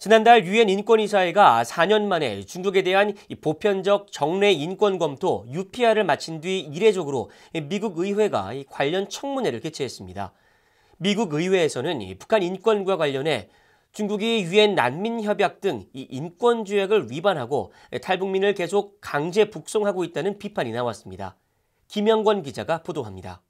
지난달 유엔 인권이사회가 4년 만에 중국에 대한 보편적 정례 인권 검토 UPR을 마친 뒤 이례적으로 미국 의회가 관련 청문회를 개최했습니다. 미국 의회에서는 북한 인권과 관련해 중국이 유엔 난민협약 등 인권조약을 위반하고 탈북민을 계속 강제 북송하고 있다는 비판이 나왔습니다. 김영권 기자가 보도합니다.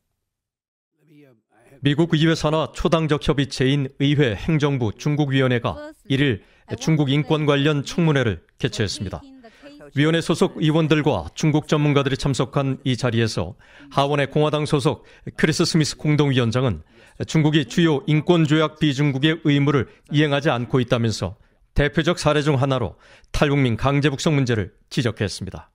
미국 의회 산하 초당적 협의체인 의회 행정부 중국위원회가 1일 중국 인권 관련 청문회를 개최했습니다. 위원회 소속 의원들과 중국 전문가들이 참석한 이 자리에서 하원의 공화당 소속 크리스 스미스 공동위원장은 중국이 주요 인권조약 비중국의 의무를 이행하지 않고 있다면서 대표적 사례 중 하나로 탈북민 강제북송 문제를 지적했습니다.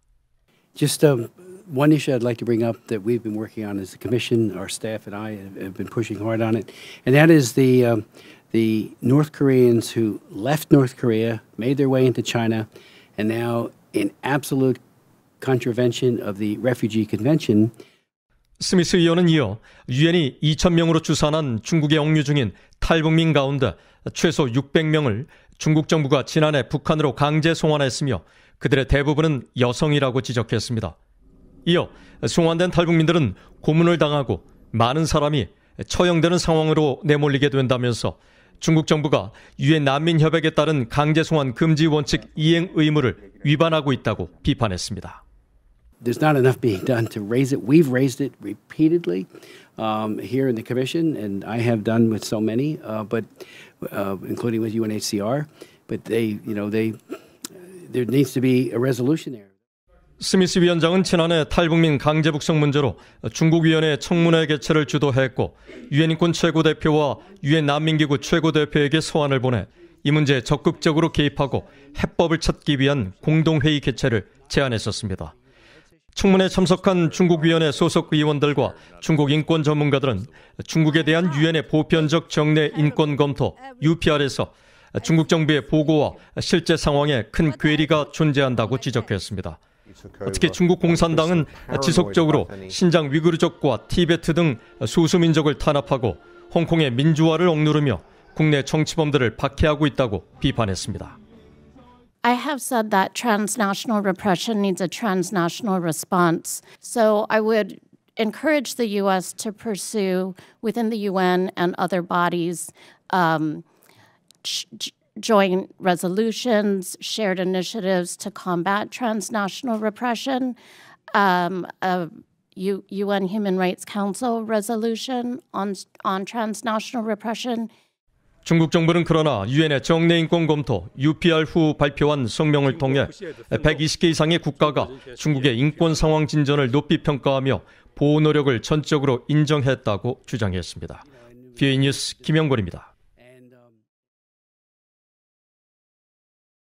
Just, um... one issue I'd like to bring up that we've been working on as the commission, our staff and I have, been pushing hard on it, and that is the um, the North Koreans who left North Korea, made their way into China, and now in absolute contravention of the Refugee Convention. 스미스 의원은 이어 유엔이 2천 명으로 추산한 중국에 억류 중인 탈북민 가운데 최소 600명을 중국 정부가 지난해 북한으로 강제 송환했으며 그들의 대부분은 여성이라고 지적했습니다. 이어 송환된 탈북민들은 고문을 당하고 많은 사람이 처형되는 상황으로 내몰리게 된다면서 중국 정부가 유엔 난민협약에 따른 강제 송환 금지 원칙 이행 의무를 위반하고 있다고 비판했습니다. There's not enough being done to raise it. We've raised it repeatedly um, here in the Commission, and I have done with so many, uh, but uh, including with UNHCR. But they, you know, they there needs to be a resolution there. 스미스 위원장은 지난해 탈북민 강제 북송 문제로 중국위원회 청문회 개최를 주도했고 유엔 인권 최고대표와 유엔 난민기구 최고대표에게 소환을 보내 이 문제에 적극적으로 개입하고 해법을 찾기 위한 공동회의 개최를 제안했었습니다. 청문회 참석한 중국위원회 소속 의원들과 중국 인권 전문가들은 중국에 대한 유엔의 보편적 정례 인권 검토 UPR에서 중국 정부의 보고와 실제 상황에 큰 괴리가 존재한다고 지적했습니다. 어떻게 중국 공산당은 지속적으로 신장 위구르족과 티베트 등 소수민족을 탄압하고 홍콩의 민주화를 억누르며 국내 정치범들을 박해하고 있다고 비판했습니다. I have said that transnational repression needs a transnational response. So I would encourage the U.S. to pursue within the UN and other bodies um, joint resolutions, shared initiatives to combat transnational repression, um, a U UN Human Rights Council resolution on, on transnational repression. 중국 정부는 그러나 유엔의 정례인권 검토 UPR 후 발표한 성명을 통해 120개 이상의 국가가 중국의 인권 상황 진전을 높이 평가하며 보호 노력을 전적으로 인정했다고 주장했습니다. 비에 뉴스 김영걸입니다.